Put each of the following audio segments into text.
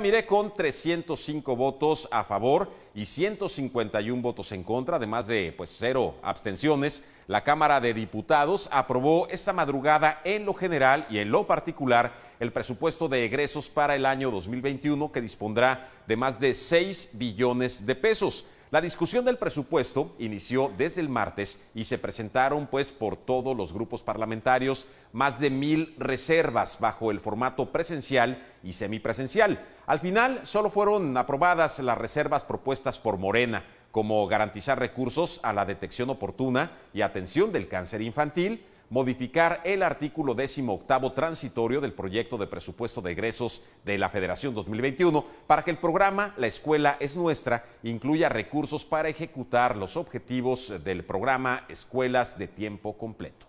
Miré con 305 votos a favor y 151 votos en contra, además de pues cero abstenciones. La Cámara de Diputados aprobó esta madrugada en lo general y en lo particular el presupuesto de egresos para el año 2021 que dispondrá de más de 6 billones de pesos. La discusión del presupuesto inició desde el martes y se presentaron pues por todos los grupos parlamentarios más de mil reservas bajo el formato presencial y semipresencial. Al final solo fueron aprobadas las reservas propuestas por Morena, como garantizar recursos a la detección oportuna y atención del cáncer infantil, modificar el artículo 18 transitorio del proyecto de presupuesto de egresos de la Federación 2021 para que el programa La Escuela es Nuestra incluya recursos para ejecutar los objetivos del programa Escuelas de Tiempo Completo.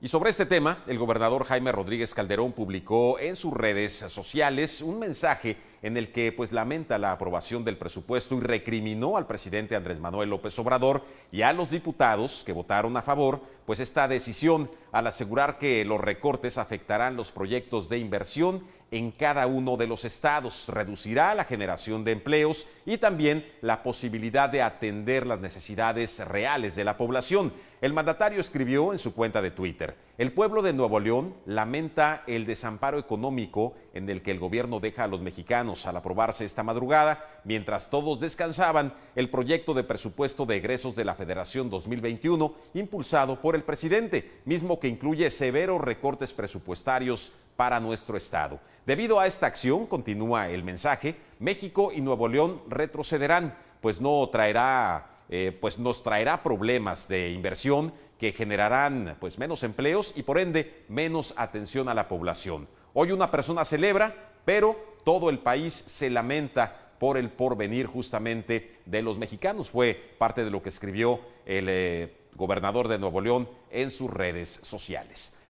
Y sobre este tema, el gobernador Jaime Rodríguez Calderón publicó en sus redes sociales un mensaje en el que pues lamenta la aprobación del presupuesto y recriminó al presidente Andrés Manuel López Obrador y a los diputados que votaron a favor pues esta decisión al asegurar que los recortes afectarán los proyectos de inversión en cada uno de los estados, reducirá la generación de empleos y también la posibilidad de atender las necesidades reales de la población. El mandatario escribió en su cuenta de Twitter, el pueblo de Nuevo León lamenta el desamparo económico en el que el gobierno deja a los mexicanos al aprobarse esta madrugada, mientras todos descansaban, el proyecto de presupuesto de egresos de la Federación 2021 impulsado por el presidente, mismo que incluye severos recortes presupuestarios para nuestro Estado. Debido a esta acción, continúa el mensaje, México y Nuevo León retrocederán, pues no traerá, eh, pues nos traerá problemas de inversión que generarán pues menos empleos y por ende menos atención a la población. Hoy una persona celebra, pero todo el país se lamenta por el porvenir justamente de los mexicanos. Fue parte de lo que escribió el eh, gobernador de Nuevo León, en sus redes sociales.